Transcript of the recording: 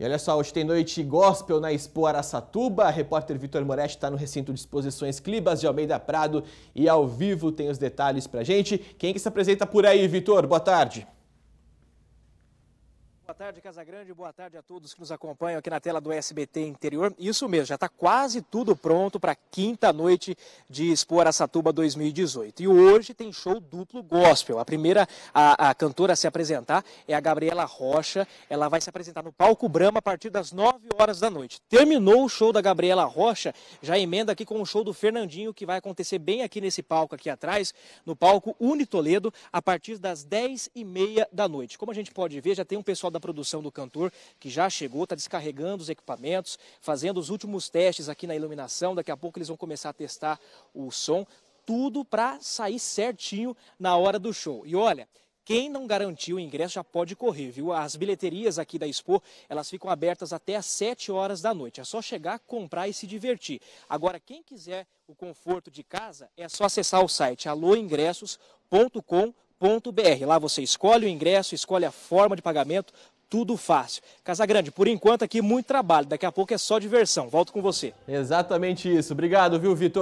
E olha só, hoje tem noite gospel na Expo Araçatuba. repórter Vitor Moretti está no recinto de exposições Clibas de Almeida Prado e ao vivo tem os detalhes pra gente. Quem é que se apresenta por aí, Vitor? Boa tarde. Boa tarde, Casagrande. Boa tarde a todos que nos acompanham aqui na tela do SBT Interior. Isso mesmo, já está quase tudo pronto para a quinta noite de Expo Açatuba 2018. E hoje tem show duplo gospel. A primeira a, a, cantora a se apresentar é a Gabriela Rocha. Ela vai se apresentar no Palco Brama a partir das 9 horas da noite. Terminou o show da Gabriela Rocha, já emenda aqui com o show do Fernandinho, que vai acontecer bem aqui nesse palco aqui atrás, no palco Unitoledo, a partir das 10 e meia da noite. Como a gente pode ver, já tem um pessoal da da produção do cantor, que já chegou, está descarregando os equipamentos, fazendo os últimos testes aqui na iluminação. Daqui a pouco eles vão começar a testar o som, tudo para sair certinho na hora do show. E olha, quem não garantiu o ingresso já pode correr, viu? As bilheterias aqui da Expo, elas ficam abertas até às 7 horas da noite. É só chegar, comprar e se divertir. Agora, quem quiser o conforto de casa, é só acessar o site aloingressos.com.br Casagrande.com.br. Lá você escolhe o ingresso, escolhe a forma de pagamento, tudo fácil. Casagrande, por enquanto aqui muito trabalho, daqui a pouco é só diversão. Volto com você. Exatamente isso. Obrigado, viu, Vitor?